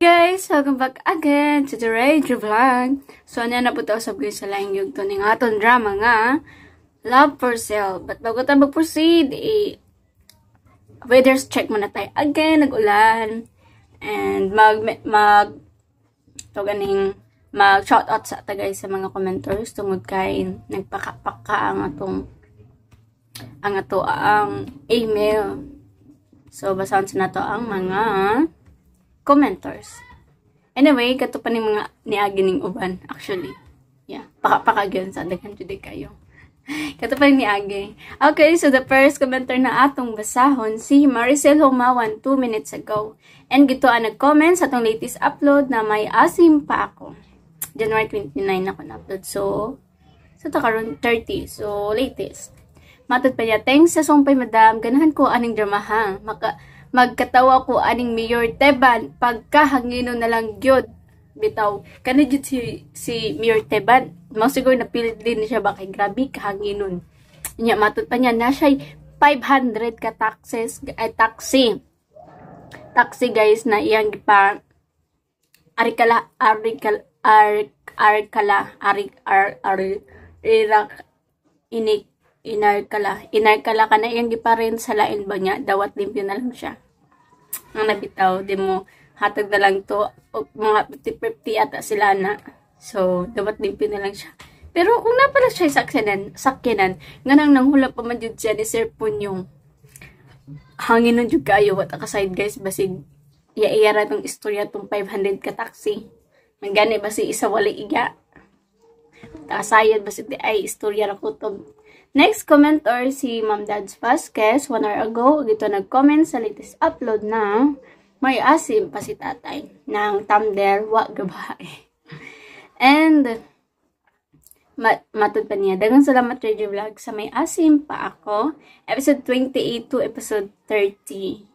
guys! Welcome back again to the Rage Vlog. So, ano na po ito usap sa laing yung to ng aton drama nga, Love for Sale. But bago tayo mag-proceed, eh, weather's check muna tayo again, nag-ulan. And mag, mag, to ganing, mag-shoutout sa ta guys sa mga commenters tungod kay nagpakapaka ang atong, ang ato ang email. So, basahan sa nato ang mga commenters. Anyway, kato pa ni mga niagi ning uban, actually. Yeah, pakapakagiyon sa daghan jud kayo. kato pa ni Age. Okay, so the first commenter na atong basahon si Maricel Humawan 2 minutes ago. And gito ang nag-comment sa atong latest upload na may asim pa ako. January 29 ako na-upload. So, so ta karon 30. So, latest. Matod pa niya, thanks sa sumpay madam, ganahan ko aning drama Maka, magkatawa ko aning Mayor Teban pagkahangino na lang gyud bitaw kani jud si si Mayor Teban mao siguro napilit din siya ba kay grabe kahanginon nya matod pa niya na siya 500 ka taxes ay eh, taxi taxi guys na iyang pa ari kala ar kala ari ar ar irak inik inarkala. Inarkala ka na iyang giparin sa lain ba niya, dawat limpyo na lang siya. Ang nabitaw, di mo hatag na lang to, o, mga 50-50 ata sila na. So, dawat limpyo na lang siya. Pero kung na pala siya sakyanan, sakyanan, nga nang nanghula pa man yun siya ni Sir Punyong. Hangin nun yun kayo, what a side guys, basig iaiyara tong istorya tong 500 ka taxi. Nang gani ba si isa wala iga? Kasayad ba si ay istorya ra ko tong Next commenter si Ma'am Dads Vasquez, one hour ago, dito nag-comment sa latest upload ng May asim pa si tatay ng Tumblr, wa gabae. And, mat matod pa niya, dagang salamat Radio Vlog sa May asim pa ako, episode 28 to episode 30.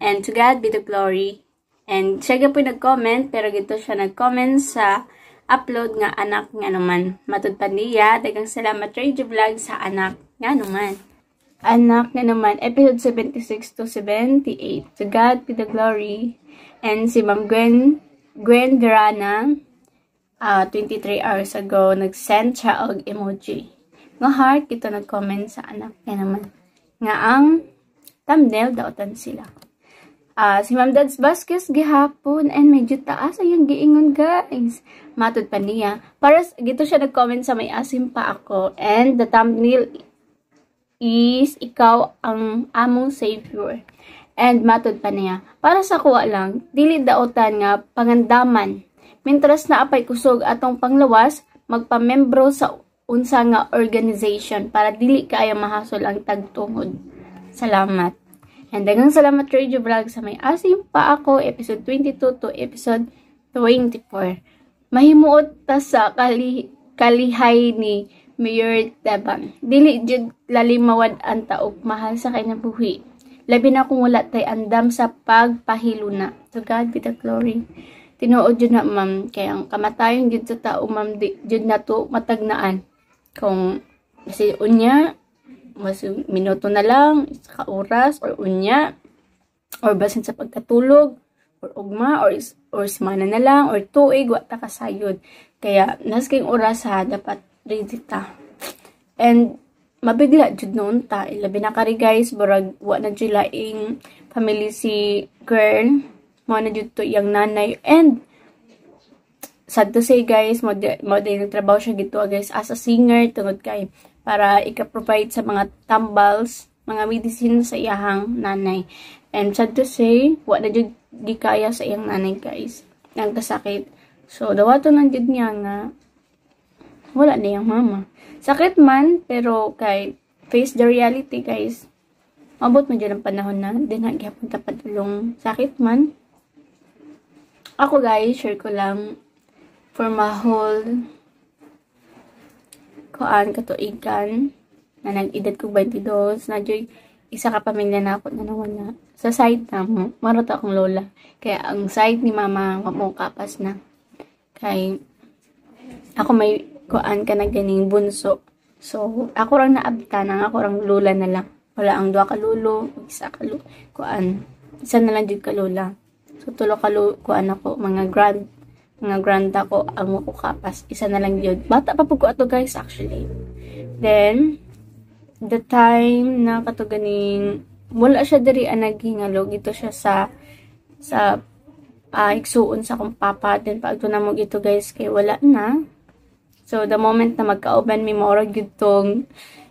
And to God be the glory. And siya po nag-comment, pero gito siya nag-comment sa upload nga anak nga naman. Matudpad niya, dagang salamat radio vlog sa anak nga naman. Anak nga naman, episode 76 to 78. To God be the glory. And si Ma'am Gwen, Gwen Garana, uh, ah, 23 hours ago, nag-send siya og emoji. Nga heart, kita nag-comment sa anak nga naman. Nga ang thumbnail, daotan sila. Uh, si Ma'am Dads Vasquez gihapon and medyo taas ayang giingon guys. Matod pa niya. Para gito siya nag-comment sa may asim pa ako and the thumbnail is ikaw ang among savior. And matod pa niya. Para sa kuwa lang, dili daotan nga pangandaman. Mintras na apay kusog atong panglawas, magpamembro sa unsa nga organization para dili kaayo mahasol ang tagtungod. Salamat. And dagang salamat Radio Vlog sa may asim pa ako episode 22 to episode 24. Mahimuot ta sa kali kalihay ni Mayor Tabang. Dili jud lalimawad ang taog mahal sa kanyang buhi. Labi na kung wala tay andam sa pagpahiluna. So God be the glory. Tinuod jud na ma'am kay ang kamatayon jud sa tao ma'am jud na to matagnaan. Kung kasi unya mas minuto na lang, sa oras, or unya, or basin sa pagkatulog, or ugma, or, or semana na lang, or tuig, wata ka sayod. Kaya, nas kayong oras ha, dapat ready ta. And, mabigla jud noon ta ilabi na kari guys barag wa na jud laing family si girl mo na jud to iyang nanay and sad to say guys mo mo trabaho siya gito guys as a singer tungod kay para ika-provide sa mga tambals, mga medicine sa iyahang nanay. And sad to say, na jud gikaya sa iyang nanay guys. Ang kasakit. So, dawato lang jud niya nga wala na yung mama. Sakit man, pero kay face the reality guys. Mabot mo dyan ang panahon na dinagihapon tapadulong sakit man. Ako guys, share ko lang for my whole kuan katuigan na nag-edad ko 22 na joy isa ka pamilya na ako na naman na sa side na mo akong lola kaya ang side ni mama mo kapas na kay ako may kuan ka na ganing bunso so ako rang naabta na ako rang lola na lang wala ang dua ka lolo isa ka kuan isa na lang jud ka lola so tulo ka kuan ako mga grand nga granda ko ang mukukapas. Isa na lang yun. Bata pa po ko ato guys actually. Then, the time na katuganing wala siya diri ang naghingalog. Ito siya sa sa uh, ah, igsuon sa kong papa. Then, pag na mo ito guys kay wala na. So, the moment na magkauban mi mora gitong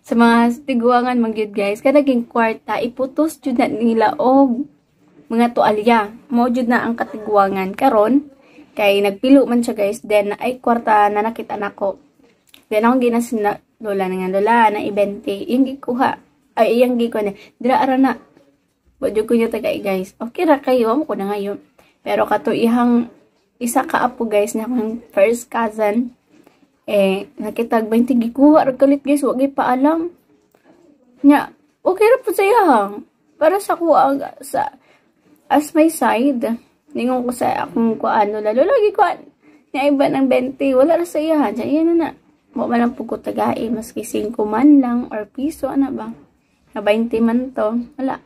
sa mga tiguangan magyud guys. naging kwarta, iputos jud na nila oh, mga tualya. Mo jud na ang katiguangan. Karon, Kay nagpilo man siya guys. Then, ay kwarta na nakita na ko. Then, akong ginas na, lola na nga, lola, na ibente. Yung gikuha. Ay, yung giko na. Dira, ara na. Badyo ko niya tagay guys. Okay ra kayo. Amo ko na ngayon. Pero kato ihang isa ka apo guys na akong first cousin. Eh, nakitag ba yung tigikuha? Ragalit guys, wag ipaalam. Nya, okay ra po sa ihang. Para sa kuha, sa, as my side, Ningon ko sa akong kuano lalo lagi kuan. Nga iba ng 20, wala ra sa iyahan. Sa iya na na. Mo man ang pugko tagai maski 5 man lang or piso ana ba. Na 20 man to, wala.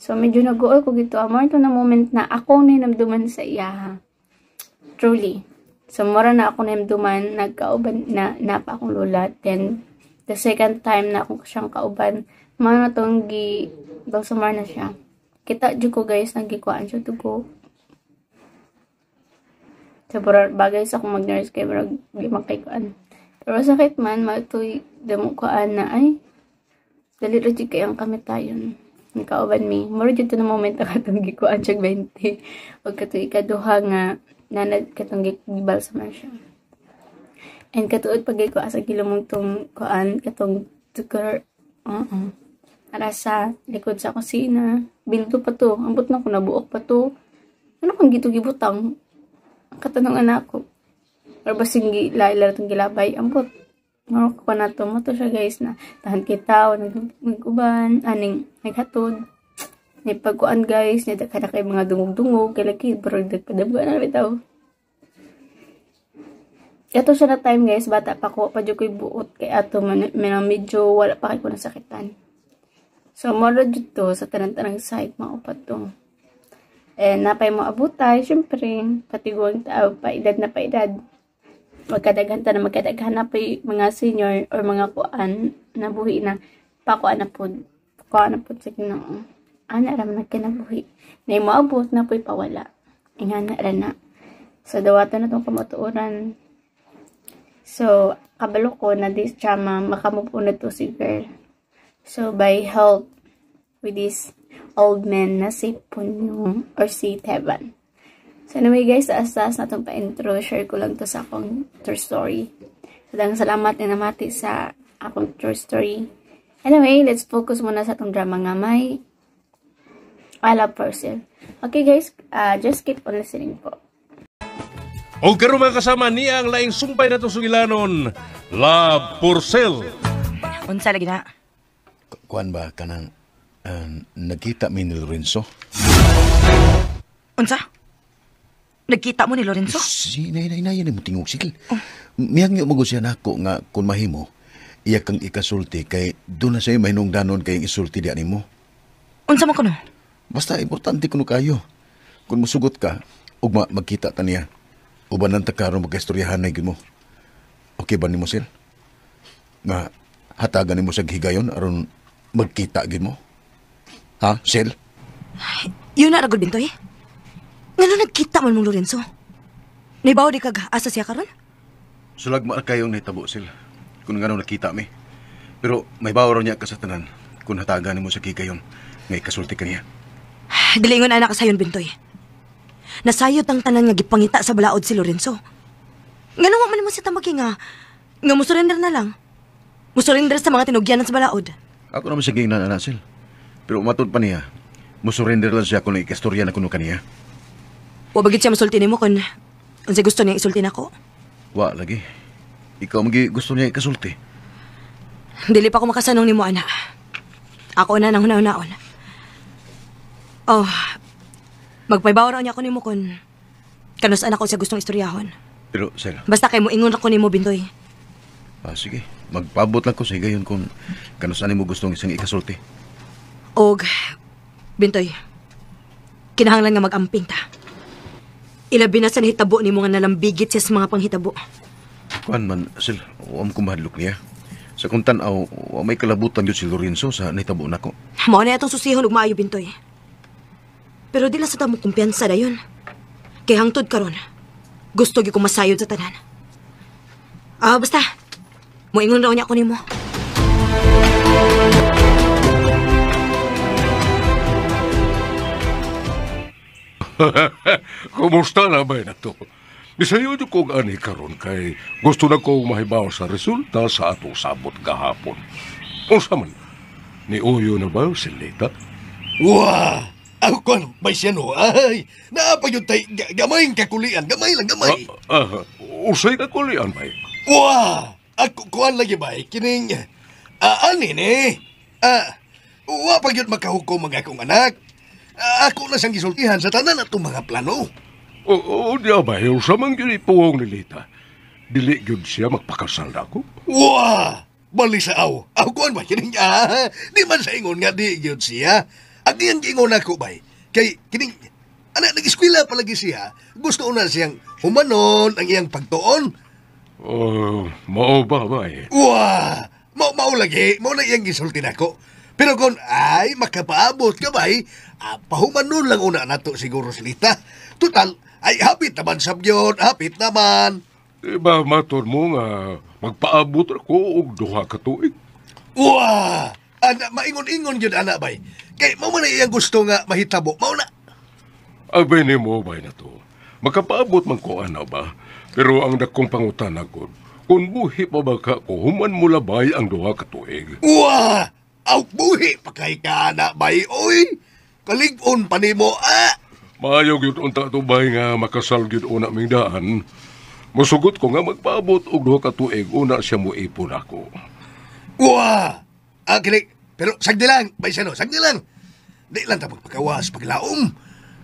So medyo naguol ko gito amor to na moment na ako na namduman sa iya. Truly. So mura na ako namduman, nagkauban na napa akong lula. Then the second time na akong siyang kauban, mano tong gi balsamar na siya. Kita dyan ko guys, nagikuan siya to go. Sobrang bagay sa kung mag-nurse kay marag di makikuan. Pero sakit man, demo kuan na ay dalit rajid kay ang kami tayon. Nakauban mi. Moro dito na moment ang katong gikuan siya 20. Huwag ka ikaduha nga nanad katong gibal sa man siya. And katuod pag ko asa gilumong tong kuan katong sugar. Oo. Uh -uh. Ara sa likod sa kusina. Bildo pa to. Ambot na ko, nabuok pa to. Ano kung gito gibutang? Ang katanungan na ako. Or basing gila itong gilabay. Ambot. Ano ko pa na to. Mato siya guys na tahan kita o nag-uban. Aning naghatod. Nipagkuan guys. Nidakada kay mga dungog-dungog. Kailaki. Pero nagpadabuan na bitaw. Ito siya na time guys. Bata pa ko. Padyo ko'y buot. Kaya ato man, medyo wala pa kayo na sakitan. So, molo dito sa tanang-tanang side, maupat to. And, eh, napay mo abutay, syempre, patiguang tao, paedad na paedad. Magkadaghanta na magkadaghan na pa mga senior or mga kuan na buhi na pakuan na po. Pakuan na po sa ginoo. Ana ram na kinabuhi. Na maabot na po'y pawala. Inga na rin na. So, dawato na itong kamutuuran. So, kabalo ko na this chama makamupunod to si girl. So, by help with this old man na si Punyong or si Teban. So, anyway guys, sa taas na itong pa-intro. Share ko lang to sa akong true story. So, salamat na namati sa akong true story. Anyway, let's focus muna sa itong drama nga may I love Purcell. Okay guys, uh, just keep on listening po. O karo mga kasama niya ang laing sumpay na itong sugilanon, Love Purcell. Unsa lagi na kuan ba kanang uh, nagkita mi ni Lorenzo? Unsa? Nagkita mo ni Lorenzo? Si nay nay nay ni mutingog sige. Oh. Miyang yo magusya nako nga kun mahimo. Iya kang ikasulti kay do na say mahinungdanon kay isulti di nimo. Unsa man kuno? Basta importante kuno kayo. Kun musugot ka ugma magkita ta niya. Uban nang takaro magaistoryahan na mo. Okay ba mo, sir? Nga hatagan nimo sa higayon aron magkita gid mo? Ha, Sel? Yun na ragod bintoy. Eh. Ngano nagkita man mong Lorenzo? Naibaw di kag asa siya karon? Sulagma kayong nahitabo Sel. Kun ngano nakita mi. Pero may bawa raw niya ka sa tanan kung hatagan nimo sa kigayon nga ikasulti kaniya. niya. Dilingon anak ka sayon bintoy. Nasayot ang tanan nga gipangita sa balaod si Lorenzo. Ngano wa man mo siya tamaki nga nga musurrender na lang. Musurrender sa mga tinugyanan sa balaod. Ako naman siya gingnan na sil. Pero umatod pa niya. Musurrender lang siya kung ikastorya na kuno kaniya. Wa bagit siya masulti nimo kun unsa gusto niya isulti nako? Wa lagi. Ikaw magi gusto niya ikasulti. Dili pa ko makasanong nimo ana. Ako na nang hunahunaon. Oh, magpaybaw raw niya ako nimo kun kanus anak ko siya gustong istoryahon. Pero, Sel... Basta kay mo ingon ra ko nimo bintoy. Ah, sige magpaabot lang ko sa higayon kung kanusaan mo gustong isang ikasulti. Og, Bintoy, kinahanglan nga mag-amping ta. Ilabi na sa hitabo ni mga nalambigit siya sa mga panghitabo. Kuan man, sil, huwam kumahadlok niya. Sa kung tanaw, may kalabutan yun si Lorenzo sa nahitabo nako. Mao na itong susihon og maayo bintoy. Pero di sa tamo kumpiyansa na yun. Kay hangtod karon, gusto gyud ko masayod sa tanan. Ah, basta, Moingon raw niya ko nimo. Kumusta na ba na to? Bisayo niyo kong ani karon kay gusto na kong mahibaw sa resulta sa atong sabot gahapon. Unsa man, ni Uyo na ba si Lita? Wow! Ako kon, ano, may siya no, ay! Naapagyuntay, gamay ang kakulian, gamay lang, gamay! Uh, uh, usay kakulian, bay. Wow! Ako kuan lagi ba eh? kining uh, ani ni? Uh, wa pa gyud makahukom mga akong anak. Uh, ako na sang gisultihan sa tanan atong mga plano. Oo, oh, di ba? Hiyo eh? sa mga gilipuong nilita. Dili gyud siya magpakasal na ako. Wah! Bali sa aw. Aw kuan ba kining ah, di man sa ingon nga di gyud siya. At diyan giingon ako ba? Eh? Kay kining anak, nag-eskwela palagi siya. Gusto una siyang humanon ang iyang pagtuon. Oh, mau ba ba eh? mau Mao, lagi, mao na iyang gisulti nako. Pero kon ay makapaabot ka ba eh, ah, pahuman nun lang una nato siguro silita. Total, ay hapit naman sabyon, hapit naman. Diba matur mo nga magpaabot ako og duha ka tuig? Wow! Ana, maingon-ingon yun, ana, bay. Kay, mao man iyang gusto nga mahitabo, mao na. Abay ni mo, bay na to. Magkapaabot man ko, ana ba? Pero ang dakong pangutan ako, kung buhi pa ba ka ko, human mula bay ang duha ka tuig. Wah! Aw buhi pa kay ka na bay, oy! Kalig-on pa ni mo, ah! Mayog yun unta tubay nga makasal yun una ming daan. Musugot ko nga magpaabot og duha ka tuig una siya mo ipon ako. Wah! Ang ah, kinig, pero sagdi lang, bay siya no, sagdi lang. Di lang ta pagkawas, paglaom.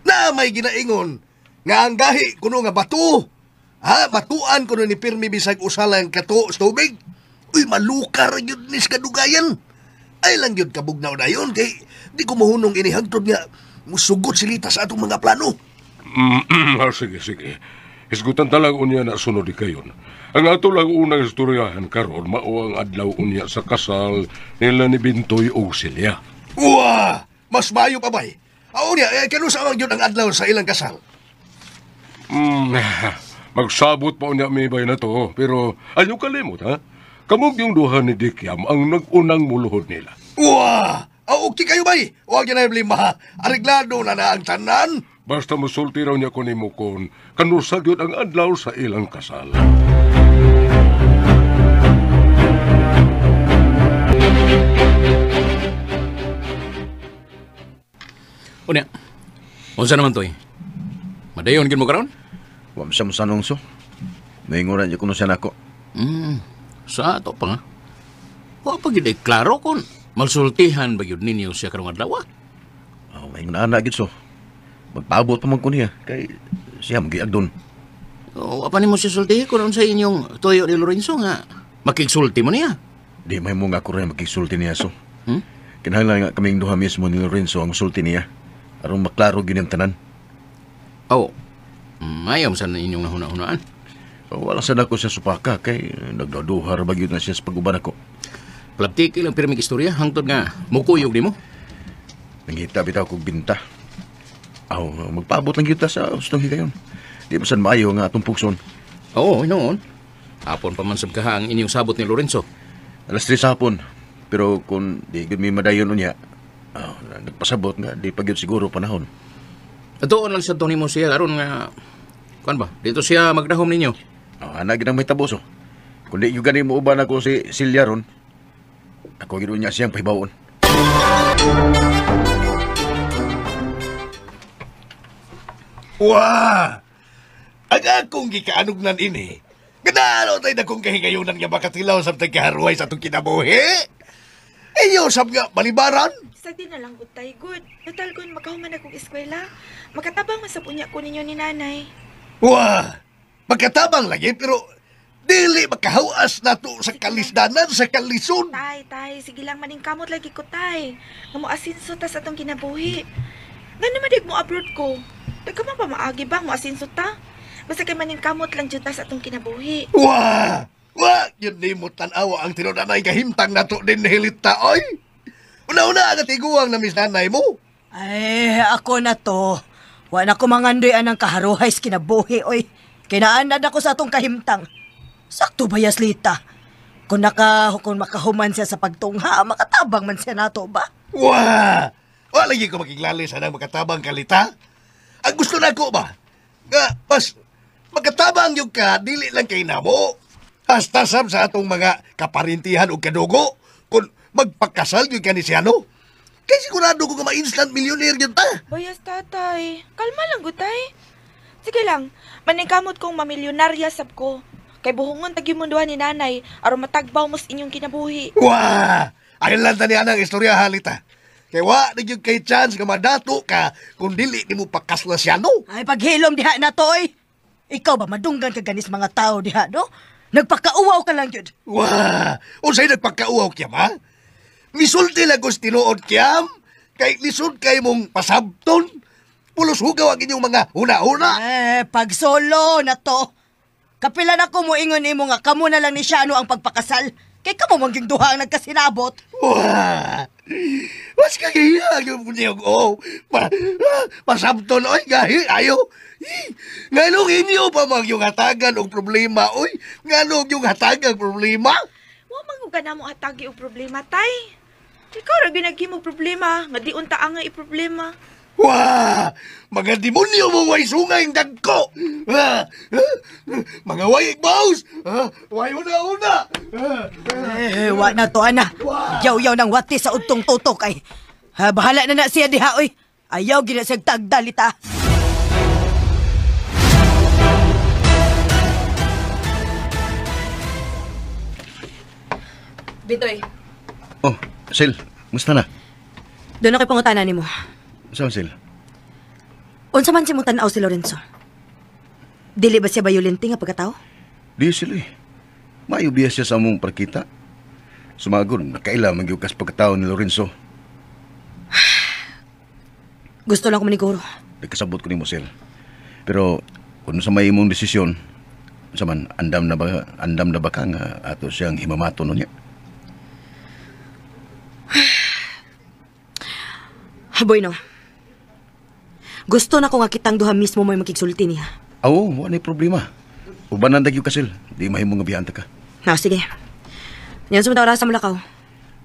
Na may ginaingon, nga ang gahi kuno nga bato Ha? Batuan ko ni Pirmi bisag usalang kato sa tubig. Uy, malukar yun ni kadugayan. Ay lang yun kabugnaw na yun. Kay di ko mahunong inihagtod nga musugot silita sa atong mga plano. Mm, sige, sige. Isgutan talang unya na sunod kayon. Ang ato lang unang istoryahan karon mao ang adlaw unya sa kasal nila ni Bintoy og Silya. Uwa! Mas mayo pa bay. Aunya, niya, eh, kanusa ang yun ang adlaw sa ilang kasal? Mm, Magsabot pa unya may bay na to, pero ayaw kalimot ha. Kamog yung duha ni Dikyam ang nagunang muluhod nila. Wow! Oh, okay kayo bay! Huwag niya na yung lima. Ariglado na na ang tanan. Basta musulti raw niya ko ni Mukon, kanusag yun ang adlaw sa ilang kasal. Unya, unsa naman to eh? Madayon gin mo karon? Huwag siya mo sanong so. Nainguran niya kuno siya nako. Hmm. Sa ato pa nga. Huwag pa gid klaro kon malsultihan ba yun ninyo siya karong adlaw? Oh, may nana gid so. Magpaabot pa man ko niya kay siya magiag doon. Oh, apa nimo siya sultihan kun sa inyong toyo ni Lorenzo nga makigsulti mo niya. Di may mo nga ko rin makigsulti niya so. Hmm? Kinahanglan nga kaming duha mismo ni Lorenzo ang sulti niya aron maklaro gyud ang tanan. Oh, Mayam sa inyong nahuna-hunaan. So, oh, wala sa dako sa supaka kay eh, nagdaduhar ba na siya sa paguban ako. Plaptiki ang pirmig istorya, hangtod nga mukuyog ni mo. Nangita bitaw kog binta. Aw, magpaabot lang kita sa ustong higayon. Di masan maayo nga atong pugson. Oo, noon. Hapon pa man sab ang inyong sabot ni Lorenzo. Alas tres hapon. Pero kung di gud mi madayon unya, oh, nagpasabot nga di pa siguro panahon. Totoo lang sa Tony Musiel aron nga kan ba? Dito siya magdahom ninyo. Oh, ana gid may tabos oh. Kundi yung gani mo uban ako si Silya ron. Ako gid niya siyang pahibawon. Wa! Ang akong gikaanugnan ini. Ganalo tayo na kung kahingayunan nga bakatilaw sa tagkaharway sa itong kinabuhi. Iyo sab nga malibaran. Basta di na lang utay good. Total kun makahuman akong eskwela, makatabang man sa punya ko ninyo ni nanay. Wah! Makatabang lagi pero dili makahawas nato sa kalisdanan sa kalison. Tay, tay, sige lang maning kamot lagi ko tay. Nga mo asinso ta sa atong kinabuhi. Ngano madig mo abroad ko? Dagka man pa maagi ba mo asinso ta? Basta kay maning kamot lang jud ta sa atong kinabuhi. Wah! Wah! Yun ni mo tan-awa ang tinudanay kahimtang nato din hilita, oy! Una-una agad iguang na miss mo. Ay, eh, ako na to. Wa na ko mangandoy anang kaharuhay sa kinabuhi, oy. Kinaanad ako sa atong kahimtang. Sakto ba yaslita? Kung naka, kung makahuman siya sa pagtungha, makatabang man siya nato ba? Wah! Wala lagi ko makiglali sa nang makatabang kalita. Ang gusto na ko ba? Nga, mas makatabang yung ka, dili lang kay namo. Hasta sam sa atong mga kaparintihan o kadugo magpakasal yun ka ni si ano? Kaya sigurado ko nga ma-instant millionaire yun ta. Bayas tatay. Kalma lang gutay. Sige lang, maningkamot kong mamilyonarya sab ko. Kay buhungon tagimunduan ni nanay, aron matagbaw mos inyong kinabuhi. Wah! Ayun lang tani anang istorya halita. Kay wa na yung kay chance nga madato ka kung dili ni mo pakasla siya no. Ay, paghilom diha na to eh. Ikaw ba madunggan ka ganis mga tao diha no? Nagpakauaw ka lang yun. Wah! Unsay nagpakauaw kya ma? Misulti lagos tinuod kiyam, kay lisod kay mong pasabton, pulos hugaw ang inyong mga una-una. Eh, pag solo na to. Kapila na ko mo ingon imo nga kamo na lang ni Shano ang pagpakasal. Kay kamo manging duha ang nagkasinabot. Wah! Mas kagiya yung niyog o. Pa, pasabton oy gahi ayo. Ngalong inyo pa magyong hatagan og problema oy. Ngalong yung hatagan problema. Wa man ka na mo hatagi og problema tay. Ikaw ra ginaghimo problema, nga di unta ang problema. Wah! Mga demonyo mo way sungay ang dagko! Ah, ah, mga way baos! Ah, way una-una! Eh, eh, wa na to, ana. Yaw-yaw ng wati sa utong tutok ay. Ha, bahala na na siya diha, oy. Ayaw gina siyang tagdalita. Bitoy. Oh. Sil, musta na? Doon ako pangutana ni mo. Saan, Sil? Unsa man si mong tanaw si Lorenzo? Dili ba siya bayulente nga pagkatao? Di sila eh. Mayo biya siya sa among parkita. Sumagod, nakaila magyukas pagkatao ni Lorenzo. Gusto lang ko maniguro. Nagkasabot ko ni Sil. Pero kung sa may imong desisyon, sa man, andam na ba, andam na ba ka nga ato siyang himamato no niya? Bueno. Gusto na ko nga kitang duha mismo may makigsulti niya. Oo, mo anay problema. Ubanan dagyo kasil, di mahimo nga biyanta ka. Na, sige. Yan sumitaw sa Malakaw.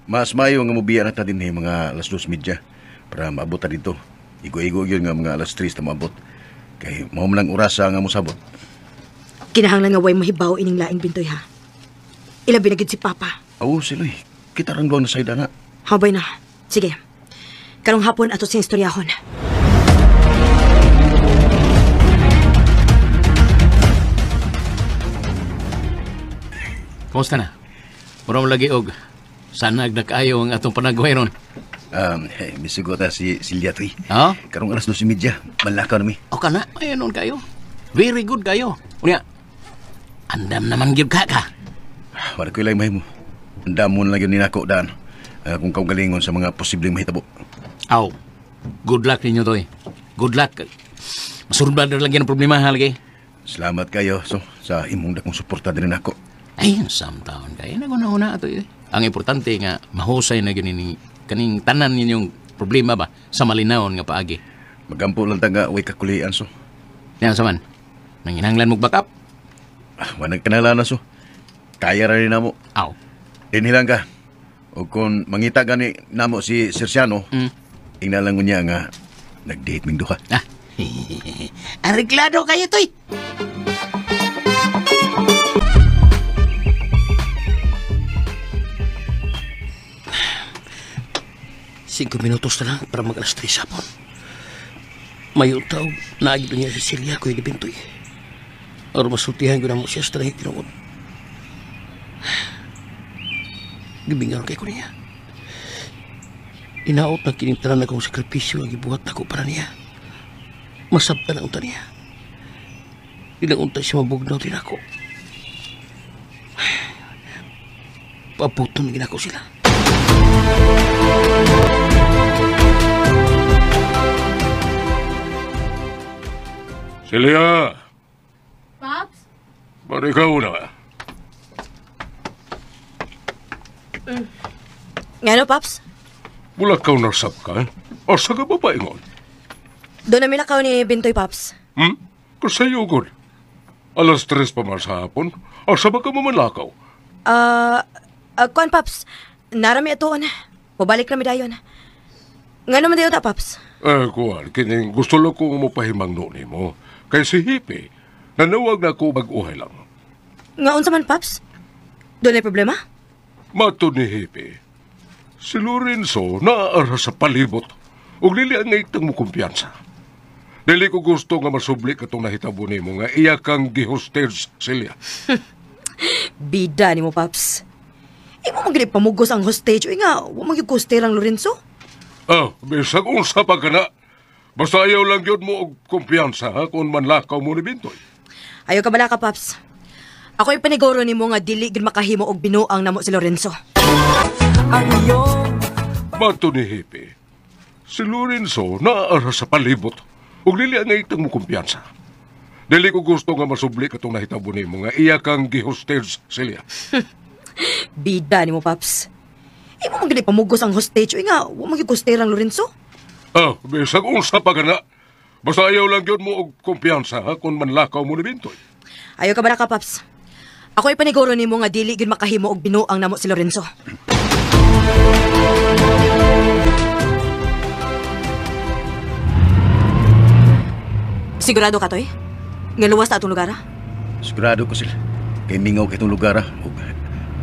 Mas mayo nga mubiya na ta din eh, mga alas dos midya para maabot ta dito. Igo-igo yun nga mga alas 3 ta maabot. Kay mao man lang orasa nga musabot. Kinahanglan nga way mahibaw ining laing bintoy ha. Ilabi na si Papa. Oo, siloy. Kita rang duwang na sayda na. Habay na. Sige. Karong hapon ato sa istoryahon. Kumusta na? Muram lagi og. Sana ag nakaayo ang atong panagway ron. Um, hey, Miss Gota, si Silya Tri. Ha? Huh? Karong alas no si Midya. Malakaw na mi. O oh, ka na? Ayan nun kayo. Very good kayo. Unya, andam naman gib ka ka. Wala ko ilang mahimu. Andam mo na lang yun ninako, Dan. akong ah, kung kaugalingon sa mga posibleng mahitabo. Aw, good luck ninyo, Toy. Good luck. Masunod lang lagi ng problema, halagay? Salamat kayo so, sa imong dakong suporta din ako. Ay, samtaon kayo. Naguna-una ato eh. Ang importante nga, mahusay na ganini, kaning tanan ninyong problema ba sa malinaon nga paagi. Magampo lang taga, way kakulian so. Yan sa man, nanginanglan mo backup? Ah, wanag kanala na so. Kaya rin na mo. Aw. Dinilang ka. O kung mangita gani namo si Sirsiano, mm. ingnalang niya nga, nag-date ming duha. Ah. Arreglado kayo to'y! eh. minutos na lang para mag alas 3 hapon. May utaw, naagito niya si Celia ko inibintoy. Aro masultihan ko na mo siya sa talagang gibingaron kay ko niya. Inaot na kinintalan na kong sakripisyo ang gibuhat na ko para niya. Masabta na unta niya. Ilang unta siya mabugnaw din ako. Paputon ginako sila. Celia! Pops? Ba't ikaw na ba? Nga no, Paps? Wala ka nasab ka, eh? O sa ka ba ba ingon? Doon namin nakaw ni Bintoy, Paps. Hmm? Kasayo, good. Alas tres pa man sa hapon. O sa ka mamalakaw? Ah, uh, uh, ah, kwan, Paps. Narami ito, na. Mabalik na dayon. Nga naman dayo ta, Paps. Eh, kuwan, kining gusto lang kong mapahimang noon mo. Kay si Hippie, nanawag na ako mag-uhay lang. Nga unsa man, Paps? Doon ay problema? Mato ni Hippie, Si Lorenzo naaara sa palibot ug dili ang itang mo kumpiyansa. Dili ko gusto nga masubli ka katong nahitabo nimo nga iya kang gihostage Celia. Bida ni mo, Paps. Imo magili pamugos ang hostage. Uy eh nga, wa magigkoster ang Lorenzo. Ah, bisag unsa pa kana. Basta ayaw lang yun mo og kumpiyansa ha, kung manlakaw mo ni Bintoy. Ayaw ka bala Paps. Ako ipaniguro ni mo nga dili gid makahimo og binuang namo si Lorenzo ang iyong... Mato ni Hippie, si Lorenzo naaara sa palibot. Ug dili ang itang mo kumpiyansa. Dili ko gusto nga masubli katong nahitabo ni mo nga iya kang gihostage sila. Bida ni mo, Paps. Imo mo gani pamugos ang hostage. Uy nga, wa mo gikusterang Lorenzo. Ah, bisag unsa pa gana. Basta ayaw lang yun mo og kumpiyansa ha, kung manlakaw mo ni Bintoy. Ayaw ka ba na ka, Paps? Ako ay paniguro ni mo nga dili gin makahimo og binuang namo si Lorenzo. Sigurado ka, Toy? Ngaluwas luwas na itong lugar, ha? Sigurado ko sila. Kay mingaw kitong lugar, ha? O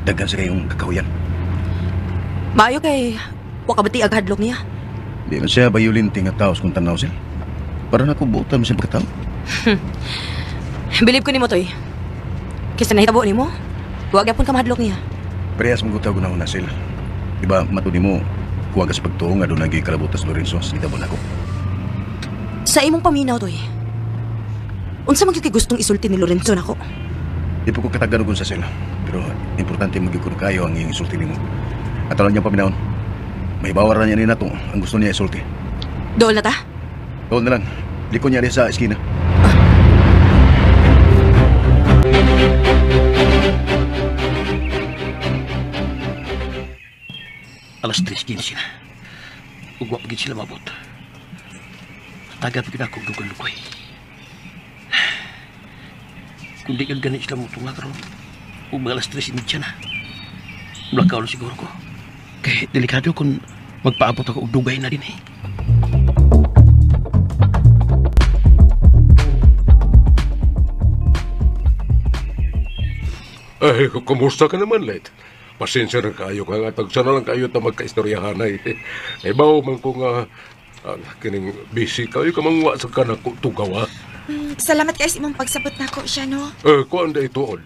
daghan sa kayong kakawyan. Maayo kay wakabati aghadlok niya. Di man siya bayulin tingat taos kung tanaw sila. Para na kubutan mo siya pagkatao. Bilib ko ni mo, Toy. Kisa nahitabo ni mo, huwag yapon ka mahadlok niya. Parehas mong gutaw ko na una sila. Di ba, matuni mo, kuwaga pagtuo nga doon naging kalabutas Lorenzo sa itabon ako. Sa imong paminaw, Doy. Unsa man kay gustong isulti ni Lorenzo nako? Di po ko katagano kung sa sila. Pero importante magiging kayo ang iyong isulti nimo. At alam niya paminahon, may bawaran na niya ni to ang gusto niya isulti. Dool na ta? Dool na lang. Liko niya rin sa eskina. Ah. alas 3.15 na. Ugwap gid sila mabot. Tagap gid ako dugan lukoy. di kag ganit sila mutunga karon. Ug alas 3.15 na. Blackout siguro ko. Kay delikado kung magpaabot ako og dugay na din eh. Eh, kumusta ka naman, Light? pasensya na kayo ka nga. Tagsana lang kayo ta magkaistoryahan ay. Eh, bawo man ko nga uh, kining busy kayo kamangwa sa kanako tugawa. Ah. Mm, salamat kay imong pagsabot nako siya no. Eh, kuan da ituod.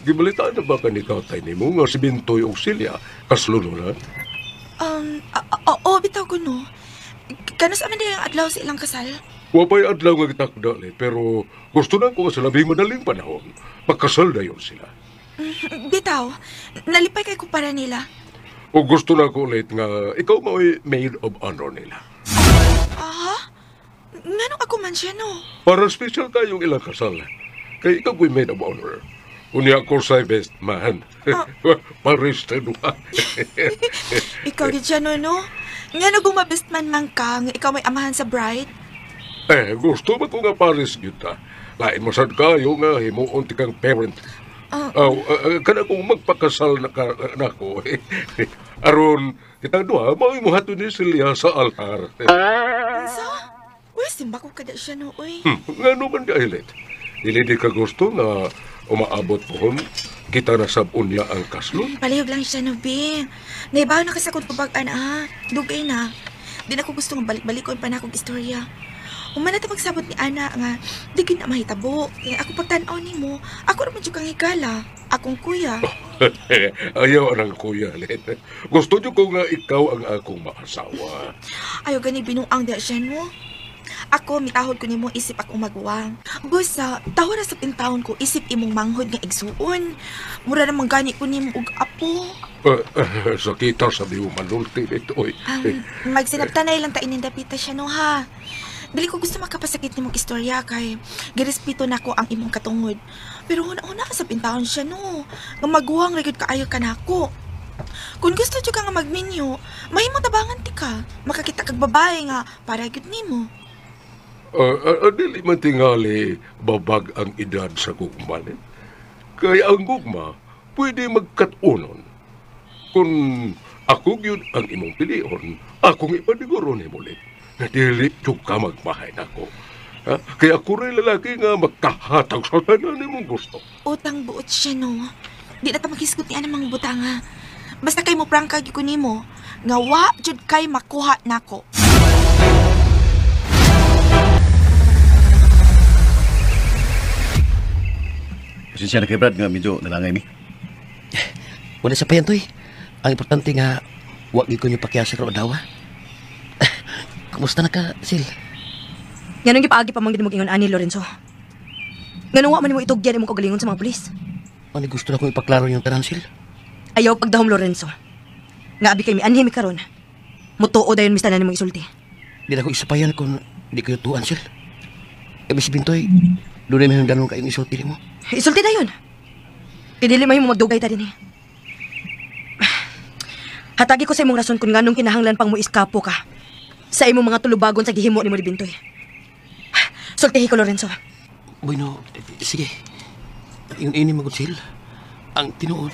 Gibalita na ba kani ka tay nimo nga si Bintoy og Silya kasluno na? Um, oo, bitaw ko no. Kano sa amin adlaw sa ilang kasal? Wapay adlaw nga gitakda pero gusto na ko sa labing madaling panahon. Pagkasal dayon sila. Bitaw, nalipay kay ko para nila. O gusto na ko ulit nga ikaw mo maid of honor nila. Aha? Nga ako man siya, no? Para special kayong ilang kasal. Kay ikaw ko'y maid of honor. Unya ako sa best man. Oh. Parista doon. ikaw gid siya, no, no? Nga na kung mabest man man ka, nga ikaw may amahan sa bride. Eh, gusto ba ko nga paris gita? Lain mo sad kayo nga himuon ti kang parent. Ah, oh, uh, kada ko magpakasal na, ka, eh, na ko, eh, aron kita duha, mao mo hato ni Celia sa altar. Sa? Wes, simba ko kada siya no, oy. Hmm, ngano man di ilit? Dili di ka gusto nga umaabot pohon, kita na sabon niya ang kaslo. Hmm, palayog lang siya no, Bing. Naibaw na kasakot pabag-an, ha? Dugay na. Di na ko gusto mong balik-balikon pa na akong istorya. Human ta magsabot ni Ana nga, di na mahitabo. Kaya ako pagtanaw ni mo, ako naman yung kang higala. Akong kuya. Ayaw ang kuya, Len. Gusto niyo ko nga ikaw ang akong maasawa. Ayaw gani binuang da siya, no? Ako, mitahod ko nimo isip akong maguwang. Busa, taho na sa pintahon ko isip imong manghod nga igsuon. Mura namang gani ko nimo og apo. Uh, eh, uh, sa kita sa di umanulti nito, oy. Um, magsinaptanay lang ta inindapita siya, no, ha? Dili ko gusto makapasakit ni mong istorya kay girespito na ko ang imong katungod. Pero una-una ka sa pintaon siya no. Nga maguwang regod kaayo ka nako. Kung gusto jud ka nga magminyo, mahimo tabangan ti ka. Makakita kag babae nga para gud nimo. Uh, uh, uh, dili man tingali babag ang edad sa gugmalit. Kaya ang gugma, pwede magkatunon. Kung ako yun ang imong pilion, akong ipaniguro ni mulit na dili jud ka magmahay nako. Ha? Kaya ako rin lalaki nga magkahatag sa tanan mong gusto. Utang buot siya, no? Di na ta maghiskot ni anang butanga. Basta kay mo prangka ko nimo, nga wa jud kay makuha nako. Pasensya na kay Brad nga medyo nalangay mi. Wala sa payan to eh. Ang importante nga, wag ko niyo pakiasa karoon daw Kumusta na ka, Sil? Ganong gipaagi pa mong mo ingon ani Lorenzo. Ganong wa man mo itugyan imong kagalingon sa mga pulis. Ani gusto na ko ipaklaro yung tanan, Sil. Ayaw pagdahom Lorenzo. Nga abi kay mi anhi mi karon. Mutuo dayon mis tanan imong isulti. Di na ko isapayan kung di ko tuan, Sil. Kami eh, si Bintoy, doon man mahimong dalong kayong isulti mo. Isulti dayon. Kinili mo magdugay ta dinhi. Eh. Hatagi ko sa imong rason kung nganong kinahanglan pang mo iskapo ka sa imong mga tulubagon sa gihimo ni mo ni Sultihi ko, Lorenzo. Bueno, sige. Yung ini mo, sil. Ang tinuod.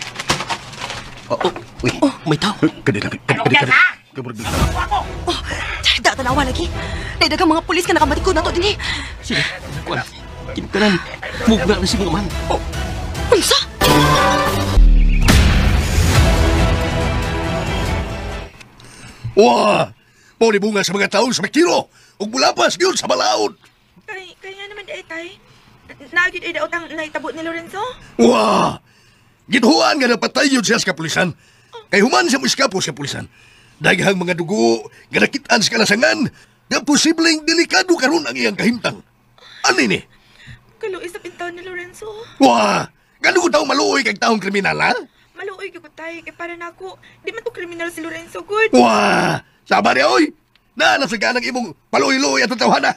Oh, oh, uy, oh. may tao. Kadi, kadi, kadi, kadi. Kaburag dito. Oh, datanawa lagi. Dahil ka mga pulis ka nakamatikod na to din eh. Sige, kuwan. Kinkanan. Mugna na si mga man. Oh, unsa? Wah! Mao ni bunga sa mga taon sa Maktiro ug mulapas gyud sa balaod. Kay kaya naman day eh, tay. Nagid ay eh, daot ang naitabot ni Lorenzo? Wa! Gidhuan nga napatay yun siya sa kapulisan. Kay human siya muskapo sa pulisan. Daghang mga dugo, ganakitaan sa kalasangan, na posibleng delikado karon ang iyang kahimtang. Ano ni? Kalo isa pintaw ni Lorenzo. Wa! Ganun ko tao maluoy kag taong kriminal, ha? Maluoy gyud tay kay para nako. Di man to kriminal si Lorenzo good. Wah! Sabar oy. Na na sa ganang imong paluoy-luoy at tawhana.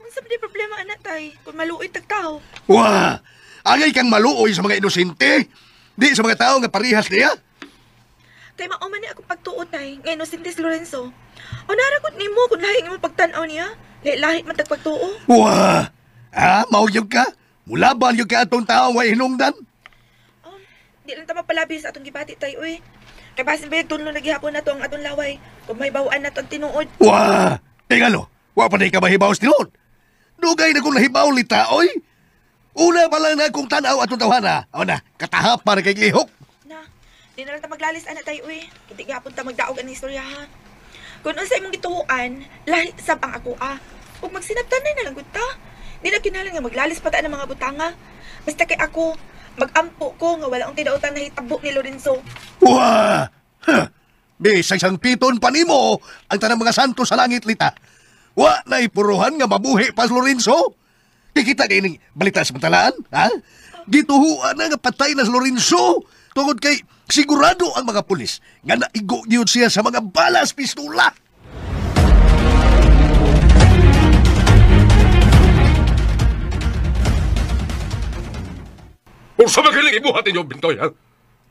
Unsa di problema anak tay? Kung maluoy tagtaw. Wah! Agay kang maluoy sa mga inosente. Di sa mga tao nga parihas niya. Kay mao man ni ako pagtuot tay nga inosente si Lorenzo. O naragot ni mo kun lahi imong pagtanaw niya. Lahi-lahi man tagpagtuo. Wah! Ah, mao ka? Mula ba yung ka atong tao way hinungdan? Di lang ta mapalabis atong gibati tayo eh. Kabasin ba yung tunlo nagihapon na to ang atong laway? Kung may bawaan na to tinuod. Wah! Tingalo! Wa pa na ikabahibaw sa tinuod! Dugay na kong nahibaw litaoy! Una pa lang na kung tanaw atong tawhana. O na, katahap para kay lihok. Na, di na lang ta maglalis anak tay eh. Hindi gihapon ta magdaog ang istorya ha. Kung unsa imong gituuan, lahi sab ang ako ah. Huwag magsinabtanay na lang ta. Di na kinalang nga maglalis pa ta ng mga butanga. Basta kay ako, Magampo ko nga wala ang tinautan na hitabo ni Lorenzo. Wah! Huh. Bisay sang piton pa nimo ang tanang mga santo sa langit lita. Wa na ipuruhan nga mabuhi pa si Lorenzo. Kikita kita kini balita sa matalaan, ha? Gituhuan na nga patay na si Lorenzo tungod kay sigurado ang mga pulis nga naigo niyon siya sa mga balas pistola. Kung sa magaling ibuhat ninyo, Bintoy, ha?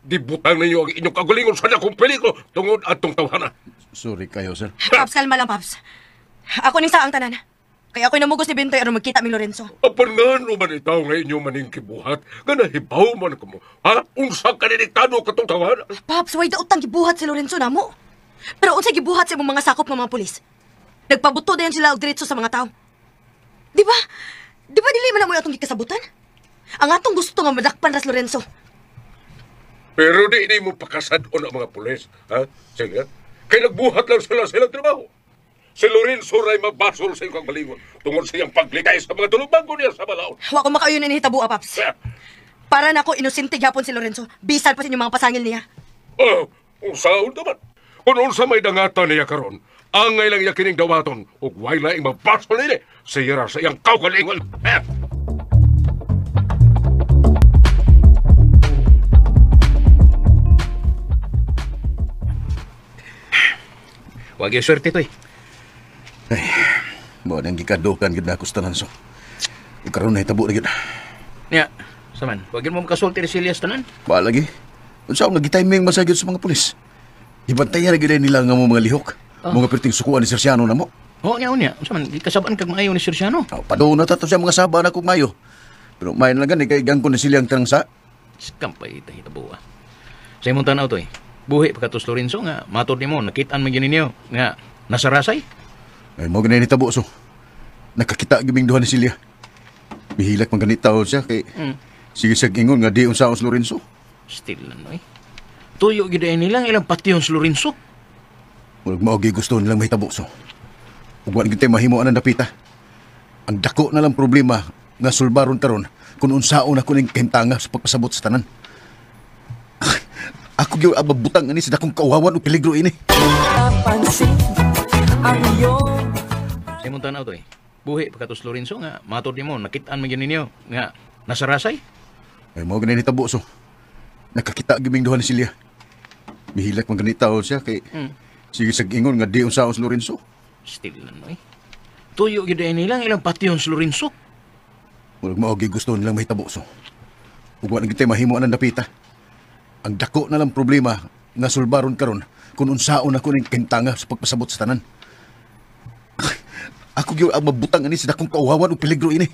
Di butang ninyo ang inyong kagulingon sa akong peligro tungod at tong tawhana. Sorry kayo, sir. Paps, kalma lang, Paps. Ako ni saang tanan. Kaya ako'y namugos ni Bintoy aron magkita mi Lorenzo. Apanan o man itaw nga inyo maning kibuhat, nga hibaw man ko mo. Ha? Unsa ka niniktado ka tong tawhana? Paps, way daot tang gibuhat si Lorenzo namo. Pero unsa gibuhat sa imong mga sakop ng mga pulis? Nagpabuto dayon sila og diretso sa mga tao. Di ba? Di ba dili man mo atong gikasabutan? Ang atong gusto nga madakpan ras Lorenzo. Pero di ini mo pakasadon ang mga pulis, ha? Celia, kay nagbuhat lang sila sila trabaho. Si Lorenzo ray mabasol sa iyong balingon tungod sa iyang paglikay sa mga tulubanggo niya sa balaod. Wa ko makayo ni hitabu Paps. Yeah. Para na ako inosente gyapon si Lorenzo, bisan pa sa inyong mga pasangil niya. Oh, ah, usaon naman. Kung unsa may dangatan niya karon, angay lang iya kining dawaton ug wala ing mabasol ni, Siya ra sa iyang kaugalingon. Eh! Wag yung swerte to eh. Ay, buwan ang gikadukan gid na ako sa tanan so. Ikaroon na itabo na gid. Niya, saman, wag mo makasulti ni Silyas tanan. Ba lagi. Unsa ang nagitiming masagit sa mga pulis? Ibantayan na gid nila nga mo mga lihok. Oh. Mga perting sukuan ni Sersiano na mo. Oo, nga unya. niya. Unsa man, kasabaan kag maayo ni Sersiano. Oh, Padoon na tato sa mga saba na kog mayo. Pero mayan lang gani kay gangko na sila ang tanang sa. Skampay, tahita buwa. Ah. Sa imong tanaw to eh buhi pagkatos Lorenzo nga matod nimo nakitaan man gyud ninyo nga nasa ay mo ganay nitabo so nakakita gibing duha ni Silya bihilak man ganit taon siya kay mm. sige sa ingon nga di unsa os Lorenzo still na ano, eh tuyo gid ay nilang ilang patiyon si Lorenzo ug mao gi gusto nilang mahitabo so ug wa gitay mahimo anang dapita ang dako na lang problema nga sulbaron taron kung unsaon ako ning kintanga sa pagpasabot sa tanan ako gyud ababutang ani sa dakong kawawan o peligro ini. Napansin ang iyong Sa imong tanaw to eh. Buhi pagkatos Lorenzo nga matod nimo nakitaan man gyud ninyo nga nasa Ay mo ganito tabo so. Nakakita giming duha ni Silia. Mihilak man ganita siya kay Hmm. sige sa ingon nga di unsaon si Lorenzo. Still lang no eh. Tuyo gyud ay nilang ilang patiyon si Lorenzo. Murag mao oh, gusto nilang mahitabo so. Ug wa na gyud mahimo anang dapita. Ang dako na lang problema na sulbaron karon kung unsaon ako ning kintanga sa pagpasabot sa tanan. Ako gyud ang mabutang ani sa dakong kauhawan ug peligro ini.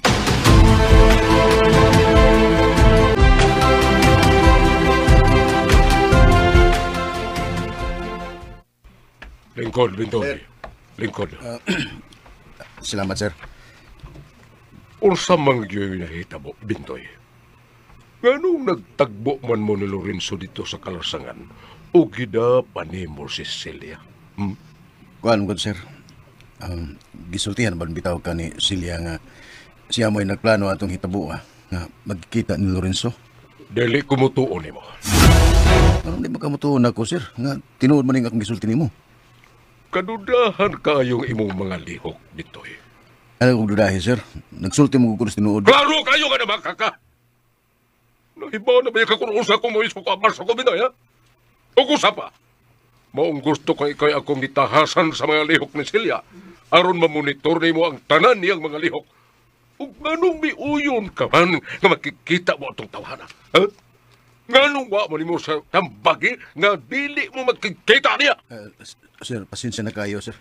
Lingkod, Bintori. Lingkod. Uh, salamat, sir. Ursa mang yung nahita mo, Bintoy. Ganong nagtagbo man mo ni Lorenzo dito sa kalasangan, o gida pa ni mo si Celia. Hmm? Kuan God, sir. Um, gisultihan ba bitaw ka ni Celia nga siya mo'y nagplano atong hitabo ha? Ah, nga magkikita ni Lorenzo? Dili kumutuon ni mo. Anong di ba na ako, sir? Nga tinuod man ning akong gisulti ni mo. Kadudahan kayong imong mga lihok dito Ano kong dudahe, sir? Nagsulti mo kung tinuod. Klaro kayo ka na makaka! Nahibaw na ba yung kakurusa ko mo iso ko amal sa kuminaya? Ugusa pa! Maong gusto kay ikay akong gitahasan sa mga lihok ni Silya aron mamonitor ni mo ang tanan niyang mga lihok. Ug nganong uyon ka man nga makikita mo atong tawanan? Ha? Huh? Nganong wa mo ni mo sa tambagi nga dili mo makikita niya? Uh, sir, pasensya na kayo, sir.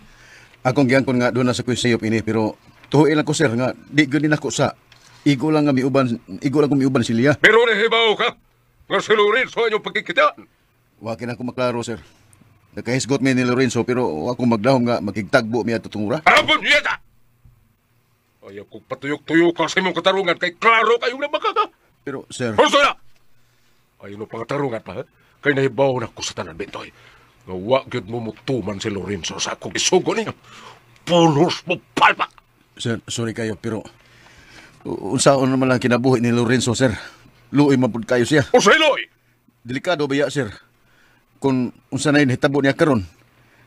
Akong giyangkon nga doon na sa kuisayop ini pero tuhoy lang ko, sir, nga di gani na ko sa Igo lang kami uban, igo lang kami uban silya. Pero ni Hibaw ka, nga si Lorenzo ang iyong pagkikitaan. Wakin ako maklaro, sir. Nakahisgot mi ni Lorenzo, pero ako magdahom nga magigtagbo mi ato tungura. Abon niya ta! Ayaw kong patuyok-tuyok ka sa imong katarungan, kay klaro kayo na makaka. Pero, sir... Honso na! Ayaw no pangatarungan pa, ha? Kay nahibaw na ko sa tanan, Bentoy. Eh. Nga wagod mo mutuman si Lorenzo sa akong isugo niya. Punos mo palpa! Sir, sorry kayo, pero unsa Unsaon man lang kinabuhi ni Lorenzo, sir. Luoy mapod kayo siya. O sa iloy! Delikado ba sir? Kung unsa na hitabo niya karon,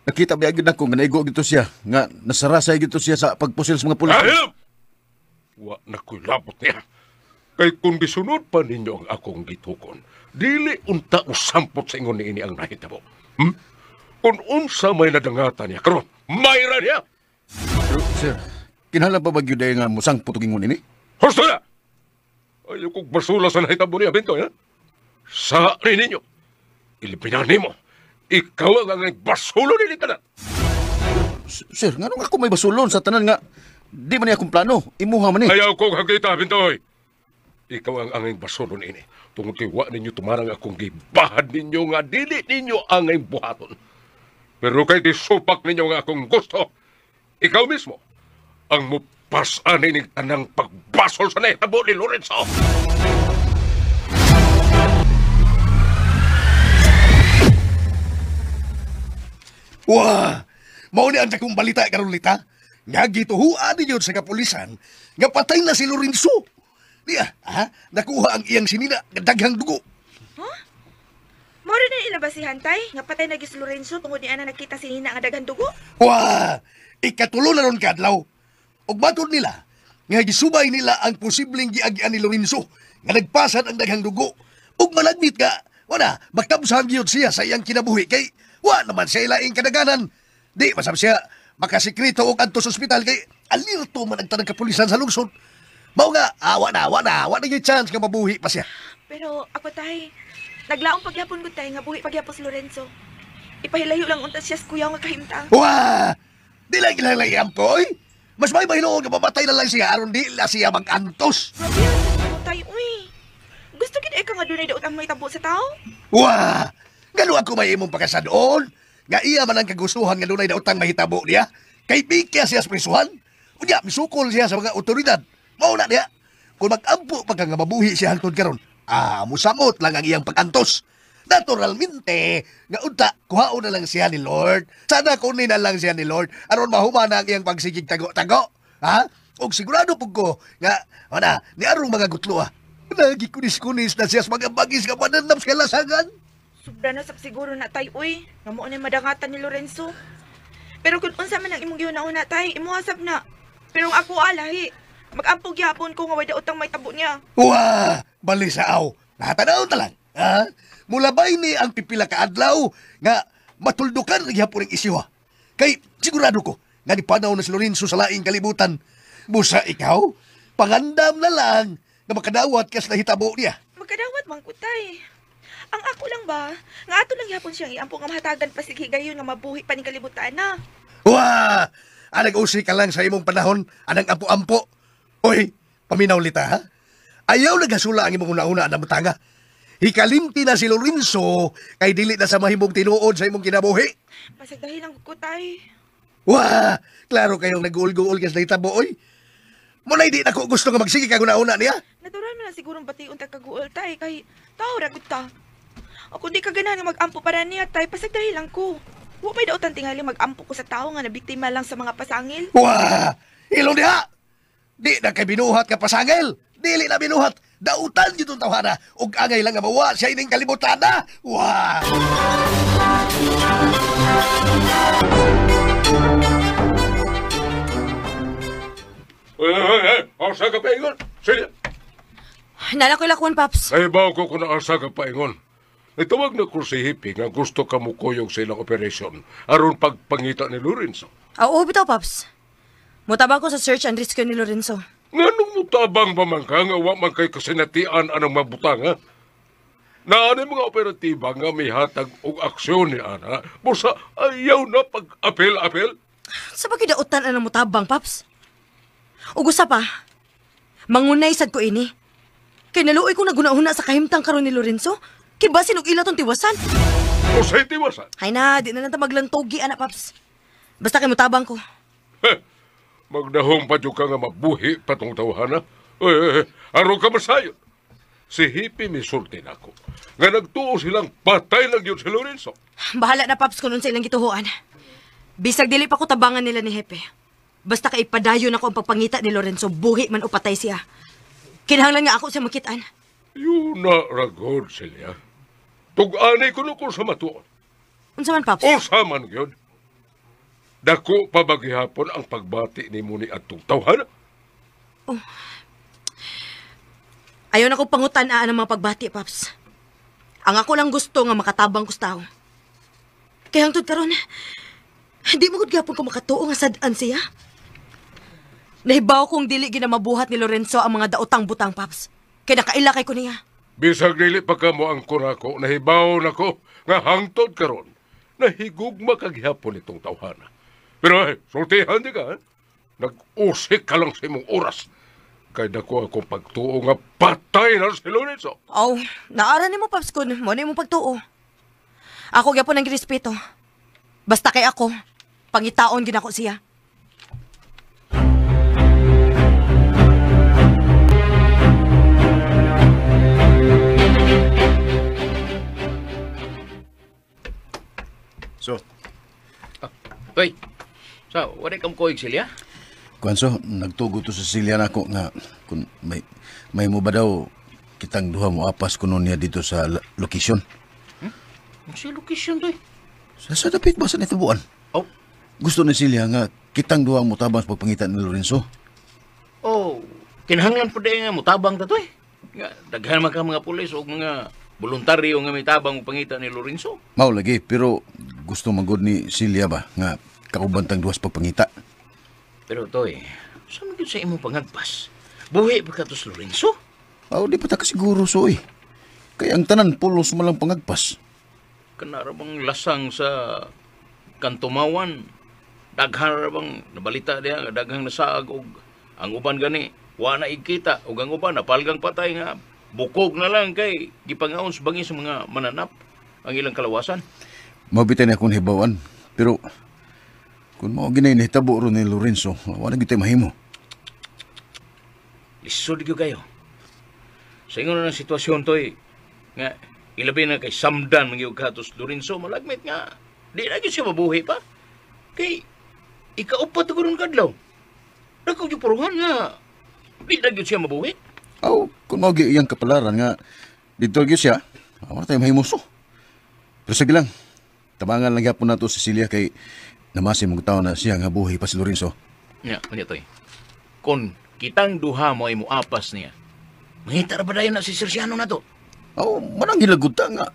nakita ba agad ako nga naigo gito siya, nga nasarasay gito siya sa pagpusil sa mga pulis. Ahilap! Wa na ko'y labot niya. Kay kung gisunod pa ninyo ang akong gitukon, dili unta usampot sa ingon ni ini ang nahitabo. Hmm? Kung unsa may nadangatan niya karon, mayra niya! Pero, sir, kinhala pa ba gyud eh, nga musang putugin ni? Husto na! Ayaw kong basula sa nahitabo niya, Bintoy, ha? Sa ni ninyo, ilipinan ni mo, ikaw ang ang basulo ni tanan. Sir, nga nung ako may basulon sa tanan nga, di man niya akong plano, imuha man eh. Ayaw kong hagkita, Bintoy! Ikaw ang angay basulon ini. Tungod kay wa ninyo tumarang akong gibahad ninyo nga dili ninyo angay buhaton. Pero kay di ninyo nga akong gusto, ikaw mismo ang mup Pasan ni tanang pagbasol sa nahitabo ni Lorenzo! Wah! Mao ni ang dakong balita karon lita. Nga gituhuan ni sa kapulisan nga patay na si Lorenzo. Diya, ha? Nakuha ang iyang sinina nga daghang dugo. Huh? Mao na ilabasihan tay nga patay na si Lorenzo tungod ni ana nakita si Nina nga daghang dugo? Wah! Ikatulo na ron kadlaw Ug matod nila nga gisubay nila ang posibleng giagian ni Lorenzo nga nagpasad ang daghang dugo ug malagmit nga wala magtabsang gyud siya sa iyang kinabuhi kay wa naman siya ilaing kadaganan. Di masab siya makasikreto og adto sa ospital kay alirto man ang tanang kapulisan sa lungsod. Mao nga, awa ah, na, awa na, awa na yung chance nga mabuhi pa siya. Pero ako tay, naglaong pagyapon ko tay nga buhi pagyapos Lorenzo. Ipahilayo lang unta siya sa kuyaw nga kahimtang. Wa! Di lang ilang layampoy! Mas may mahinoon nga mamatay na lang siya aron di la siya mag-antos. Tay, uy. Gusto gid ay ka nga dunay daot ang may tabo sa tao? Wah! Gano ako may imong pakasadoon? Nga iya man ang kagustuhan nga dunay daotang mahitabo niya. Kay bigya siya sa prisuhan. Unya, misukol siya sa mga otoridad. Mao na niya. Kung mag-ampo pagka mabuhi siya hangtod karon, ah, musamot lang ang iyang pag-antos. Naturalmente, nga unta, kuhaon na lang siya ni Lord. Sana kunin na lang siya ni Lord. Aron mahumana ang iyang pagsigig tago-tago. Ha? og sigurado pud ko, nga, wala, ni arong mga gutlo ah. Nagikunis-kunis na siya sa mga bagis nga mananap sa lasagan Subda na siguro na tay, uy. Nga mo madangatan ni Lorenzo. Pero kung unsa man ang imong gihuna-una tay, imo imuhasab na. Pero ako alahi, mag-ampog yapon ko nga wada utang may tabo niya. wa Bali sa aw. Nahatanaw lang Ha? mulabay ni ang pipila ka adlaw nga matuldukan ang ihapon isyuha. Kay sigurado ko nga di panaw na si Lorenzo sa laing kalibutan. Busa ikaw, pangandam na lang na makadawat kas nahitabo niya. Makadawat man kutay. Ang ako lang ba, nga ato lang yapon siya iampo nga mahatagan pa si gayon nga mabuhi pa ni kalibutan na. Wah! Anang usi ka lang sa imong panahon, anang ampo-ampo. Uy, paminaw lita ha? Ayaw nagasula ang imong una-una na mutanga hikalimti na si Lorenzo kay dili na sa mahimong tinuod sa imong kinabuhi. Pasagdahin ang ko, tay. Wah! Klaro kayong nag-uol-guol kas na itaboy. Munay di na ko gusto nga magsige kag una-una niya. Natural man na sigurong pati unta kaguol tay kay tao ra gud ta. O kundi ka ganahan nga magampo para niya tay pasagdahin lang ko. Wa may daotan tingali magampo ko sa tao nga nabiktima lang sa mga pasangil. Wah! Ilong diha! Di na kay binuhat ka pasangil. Dili na binuhat Dautan yun ang tawana. Ug agay lang mawa, siya ining kalibutan na. Wow! Uy, uy, uy! Ang saga pa ingon! Sili! Nala ko ilakuan, Paps. Ay, bago ko kung ang saga pa ingon. Itawag na ko si Hippie nga gusto ka mo kuyog sa ilang operasyon aron pagpangita ni Lorenzo. Oo, bitaw, Paps. Mutabang ko sa search and rescue ni Lorenzo. Nganong mo tabang pamangkang awa man kay kasinatian anang mabutang, ha? Na ano mga operatiba nga may hatag og aksyon ni Ana, bursa ayaw na pag-apel-apel? Sa pagkidautan anang mo Paps? Ugusa pa, mangunay sad ko ini. Kay naluoy ko nagunahuna sa kahimtang karon ni Lorenzo, kibasin og ila tong tiwasan. O sa'y tiwasan? Hay na, di na lang ta maglantogi, anak, Paps. Basta kay mo ko. Heh. Magdahong pa ka nga mabuhi patong tawhana. Eh, eh, eh araw ka masayon. Si Hippie misulti na ako. Nga nagtuo silang patay lang yun si Lorenzo. Bahala na, Paps, kung nun sa ilang gituhuan. Bisag dili pa ko tabangan nila ni Hepe. Basta ka ipadayon ako ang pagpangita ni Lorenzo, buhi man o patay siya. Kinahanglan nga ako sa makitaan. Yun na, Ragod, Celia. Tuganay ko na ko sa matuon. Unsa man, Paps? Unsa man yun. Dako pa maghihapon ang pagbati ni Muni at atong tawhan. Oh. Ayaw na ko pangutan-aan ng mga pagbati, Paps. Ang ako lang gusto nga makatabang ko sa tao. Kaya hangtod karon, hindi mo gudgapon ko makatuo nga sadaan siya. Nahibaw kong dili ginamabuhat ni Lorenzo ang mga daotang butang, Paps. Kaya nakaila kay ko niya. Bisag dili pa ka mo ang kurako, nahibaw na ko nga hangtod karon. Nahigugma kag itong tawhana. Pero ay, eh, sultihan di ka. Eh. Nag-usik ka lang sa imong oras. Kay dako akong pagtuo nga patay na si Lorenzo. Oh, naara ni mo, Papskun. Mo ni pagtuo. Ako gyapon ang girespeto. Basta kay ako, pangitaon ginako siya. So, Uy, ah, So, wala kang kuig Celia? Kwanso, nagtugo to sa Celia na ako nga kung may, may mo ba daw kitang duha mo apas kuno niya dito sa location? Hmm? Ano sa location to Sa, sa dapit ba sa nitubuan? Oh. Gusto ni Celia nga kitang duha mo tabang sa pagpangitan ni Lorenzo. Oh, kinahanglan po dahil nga mo tabang ta to eh. Nga, daghan man ka mga pulis o mga voluntaryo nga may tabang pangitan ni Lorenzo. Mao lagi, pero gusto magod ni Celia ba nga kaubantang duwas pagpangita. Pero Toy, saan magiging sa imong pangagpas? Buhi pa ka to si Lorenzo? Aw, di pa ta kasiguro soy. eh. Kaya ang tanan pulos malang pangagpas. bang lasang sa kantumawan. Daghang bang nabalita diya nga daghang nasaag og ang uban gani wa na ikita ug ang uban napalgang patay nga bukog na lang kay gipangaon sa bangis mga mananap ang ilang kalawasan. Mabitan akong hibawan pero kung mo ginay nahitabo ro ni Lorenzo, wala gitay mahimo. Lisod gyud kayo. Sa ingon na sitwasyon toy nga ilabi na kay Samdan mga katos Lorenzo malagmit nga di na gyud siya mabuhi pa. Kay ikaupat ko ron kadlaw. Dako gyud purungan nga di na gyud siya mabuhi. Aw, oh, kun mo gyud iyang kapalaran nga dito gyud siya, wala tay mahimo so. Pero sige lang. Tabangan lang gyapon nato si Cecilia kay Namasi mong tao na siya nga buhi pa si Lorenzo. Nya, yeah, toy. Kung kitang duha mo ay muapas niya, mangitar ba na si Sersiano na to? Oo, oh, manang gilaguta nga.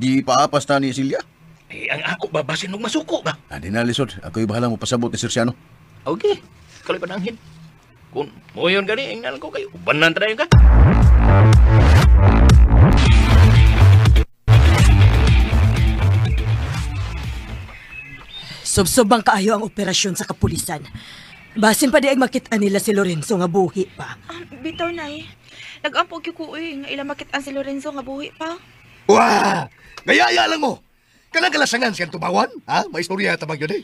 Di paapas na ni Silya. Eh, ang ako babasin nung masuko ba? Ah, di na, Lisod. Ako'y bahala mo pasabot ni Sersiano. Okay, kalipan ang hit. Kung mo yun gani, ingnan ko kayo. Uban na tayo ka. Subsubang kaayo ang operasyon sa kapulisan. Basin pa di ay makita nila si Lorenzo nga buhi pa. Um, bitaw na eh. Nag-ampog yung kuoy nga ilang makitaan si Lorenzo nga buhi pa. Wah! Ngayaya lang mo! Kanang kalasangan siya tubawan? Ha? May istorya tabang yun eh.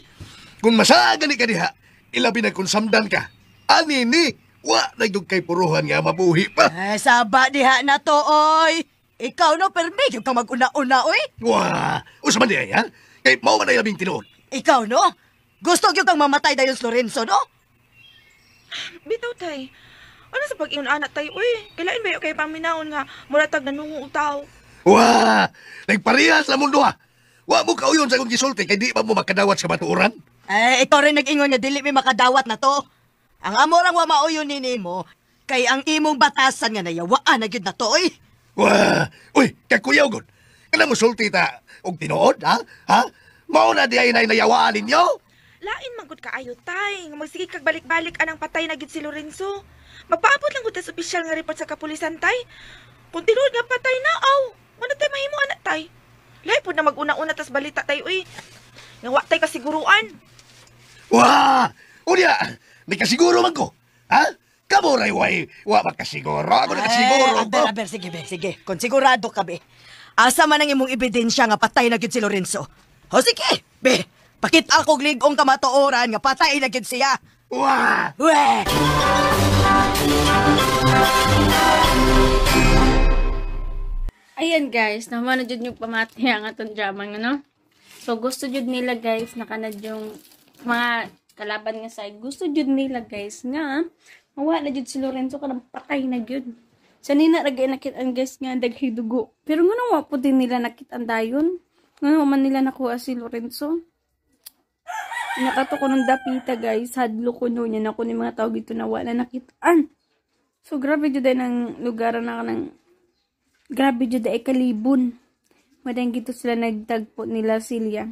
Kung masagani ka diha, ilabi na kung samdan ka. Ani ni, wa nagdug kay puruhan nga mabuhi pa. Ay, saba diha na to, oy! Ikaw no, pero ka mag-una-una, oy! Wah! Usaman diha, ha? Kay mao na ay labing ikaw, no? Gusto gyud kang mamatay dayon si Lorenzo, no? Bitaw, tay. Ano sa pag-iyon anak tay? Uy, kailan ba yung kay paminaon nga muratag nanungong utaw? Wah! Nagparehas na mundo ha! Wa mo ka uyon sa akong gisulti kay di ba mo makadawat sa batuuran? Eh, ito rin nag-ingon nga dili mi makadawat na to. Ang amo lang wa mauyon ni nimo kay ang imong batasan nga nayawaan na gyud na to oy. Wah! Uy, kakuyaw gud. Kana mo sulti ta og tinuod ha? Ha? Mao na di ay nainayawaan ninyo? Lain ka ayo tay, nga magsige kag balik-balik anang patay na gid si Lorenzo. Magpaabot lang gud sa official nga report sa kapulisan tay. Kung tinuod nga patay na aw, ano tay mahimo anak tay? Lahi pud na maguna-una tas balita tay uy. Nga wa tay kasiguruan. Wa! Unya, di kasiguro man ko. Ha? Kamo ray way, wa makasiguro. Ako na kasiguro. Ay, aber, aber, sige, be, sige. Kung sigurado ka, be. Asa man ang imong ebidensya nga patay na gid si Lorenzo? O sige, be, pakit ako gligong kamatuoran nga patay na gid siya. Wah! Wah! Ayan guys, naman na jud yung pamatay ang atong drama nga no. So gusto jud nila guys nakanad yung mga kalaban nga sa Gusto jud nila guys nga mawa na jud si Lorenzo kanang patay na jud. Sa nina ragay nakit ang guys nga daghay dugo. Pero nga wa po din nila nakit ang dayon. Ngayon man nila nakuha si Lorenzo? Nakato ko ng dapita guys. Hadlo ko no niya. Naku ni mga tao dito na wala nakitaan. So grabe jud ng lugar na kanang grabe jud ay kalibon. Madang gito sila nagtagpo nila Silya.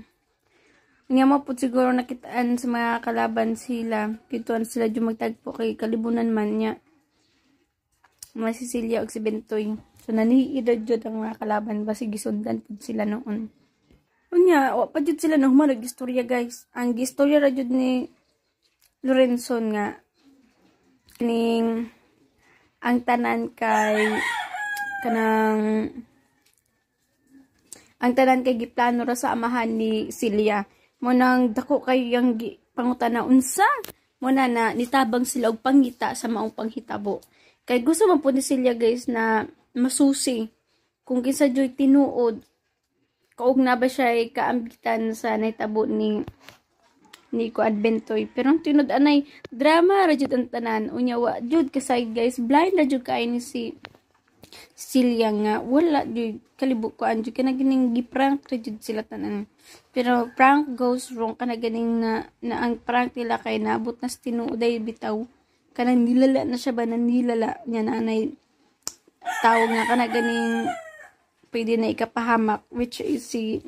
Nga mo po siguro nakitaan sa mga kalaban sila. Gituan sila yung magtagpo kay kalibunan man niya. si Masisilya og si Bentoy. So naniidad jud ang mga kalaban basi gisundan pud sila noon. Unya, pa jud sila na humalag istorya guys. Ang istorya ra jud ni Lorenzo nga ning ang tanan kay kanang ang tanan kay giplano ra sa amahan ni Celia. Mo nang dako kay ang pangutan na unsa mo na na nitabang sila og pangita sa maong panghitabo. Kay gusto man po ni Celia guys na masusi kung kinsa joy tinuod kaog na ba siya ay kaambitan sa naitabo ni ni ko adventoy pero ang tinud anay drama rajud ang tanan unya wa jud kasay guys blind ra jud kay ni si Silya nga wala jud kalibok ko anjo kana gining giprank ra jud sila tanan pero prank goes wrong kana ganing na, na ang prank nila kay naabot na sa bitaw kana nilala na siya ba na nilala na anay tawag nga kana ganing pwede na ikapahamak, which is si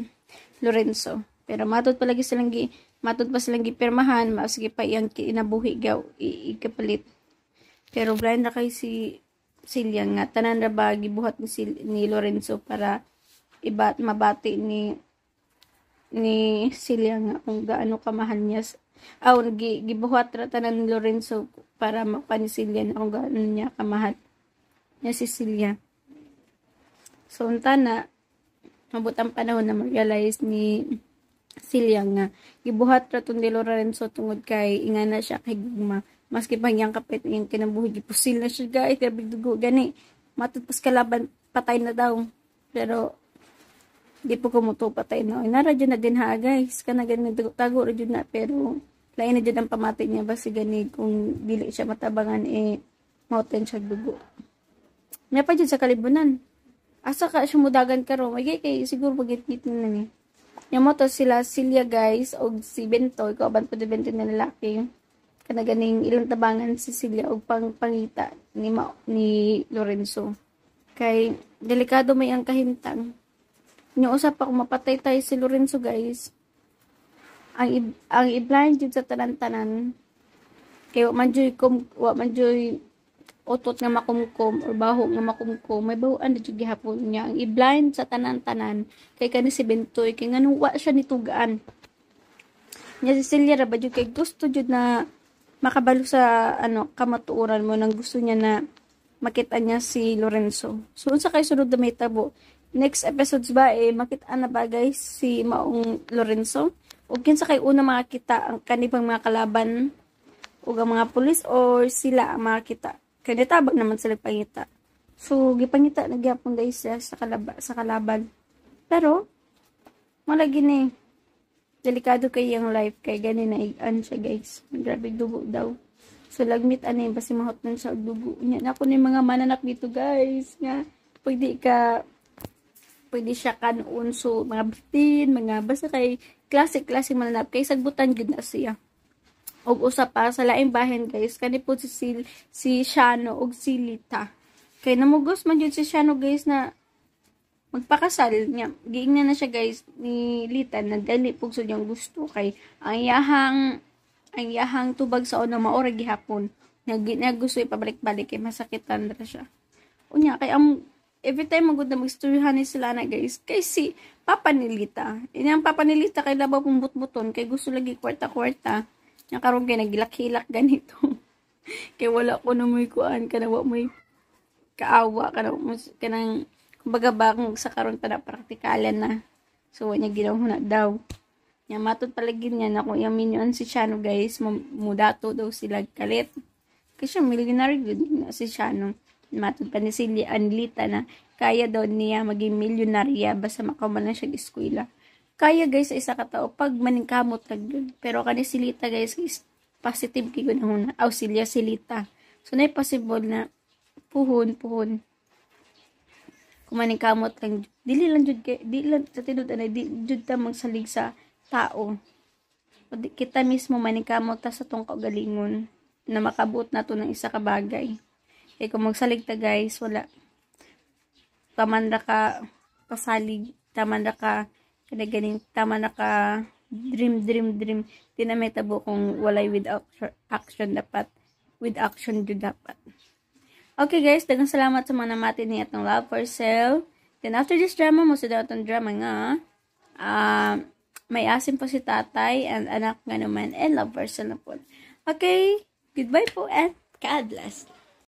Lorenzo. Pero matod palagi silang gi, matod pa silang gipirmahan, maasige pa iyang kinabuhi gaw, ikapalit. Pero blind na kay si Silya nga, tanan na ba, gibuhat ni, si, ni Lorenzo para ibat, mabati ni ni Silya nga kung gaano kamahal niya aw oh, gi, gibuhat ra tanan ni Lorenzo para mapanisilyan kung gaano niya kamahal niya si Silya. So, unta na, mabutang panahon na ma-realize ni Silya nga, gibuhat ra tong Delo Lorenzo tungod kay inga na siya kay Gugma. Maski pang yang kapit yung kinabuhi, gipusil na siya guys, grabe dugo, gani. Matutpos kalaban, patay na daw. Pero, di po kumuto patay na. Nara dyan na din ha guys, kanagan nga tago ra na, pero lain na dyan ang pamatay niya basi gani kung dili siya matabangan eh mountain siya dugo. pa dyan sa kalibunan. Asa ah, ka sumudagan karon. Magay kay siguro pagitgit na ni. Yung mo to sila Silya guys og si Bento ko aban pud Bento na lalaki. Kana ganing ilang tabangan si Silya og pang pangita ni Ma ni Lorenzo. Kay delikado may ang kahintang. Nyo usap pa kung mapatay tayo si Lorenzo guys. Ang ang iblind blind sa tanan-tanan. Kay wa man joy kom wa man utot nga makumkum or baho nga makumkum may bawaan na gihapon niya ang i-blind sa tanan-tanan kay kani si Bentoy kay nganong wa siya nitugaan niya si Celia ra ba kay gusto jud na makabalo sa ano kamatuoran mo nang gusto niya na makita niya si Lorenzo so unsa kay sunod na may tabo next episodes ba eh makita na ba guys si maong Lorenzo o kinsa kay una makakita ang kanibang mga kalaban ug ang mga pulis or sila ang makakita kaya nitabag naman sila pangita. So, gipangita na gyapon dahil sa, sa, kalaba, sa kalaban. Pero, malagi ni. Delikado kay ang life. Kay ganin na igan siya guys. Grabe dugo daw. So, lagmit ani basi mahot nun siya dugo niya. Ako ni mga mananak dito guys. Nga, pwede ka, pwede siya kanon. So, mga bitin, mga basta kay, classic klase mananap. Kay sagbutan gud na siya og usa pa sa laing bahin guys kani po si si, si Shano og si Lita kay namugos man jud si Shano guys na magpakasal niya giingnan na siya guys ni Lita na dali pug sa niyang gusto kay ang yahang ang yahang tubag sa una maora gihapon na, nag gusto ipabalik-balik kay masakitan ra siya unya kay ang every time magud na magstoryahan ni sila na guys kay si Papa ni Lita inang Papa ni Lita kay labaw pong butbuton kay gusto lagi kwarta-kwarta nga karon kay nagilak-hilak ganito. kay wala ko na may kuan kana wa may kaawa kana kanang kumbaga ba kung sa karon pa na praktikalan na. So wa niya ginawa na daw. Nya matod palagin niya na kung yung minion si Chano guys, mudato daw sila kalit. Kasi siya millionaire good na si Chano. Matod pa ni si Anlita na kaya daw niya maging milyonarya basta makaman na siya eskwela kaya guys sa isa ka tao pag maningkamot kag yun. Pero kani silita guys is positive kay gud na auxilia silita. So na possible na puhon puhon kumaning kamot lang dili lang jud kay di lang sa tinud anay di jud ta magsalig sa tao kita mismo maning ta sa tong kaugalingon na na nato ng isa ka bagay kay kung magsalig ta guys wala Tamanda ka pasalig tamanda ka kaya ganin, tama naka ka dream, dream, dream. Tinameta kung walay without action dapat. With action do dapat. Okay guys, dagang salamat sa mga namatin ni atong love for sale. Then after this drama, mo daw itong drama nga. Uh, may asim po si tatay and anak nga naman and love for sale na po. Okay, goodbye po and God bless.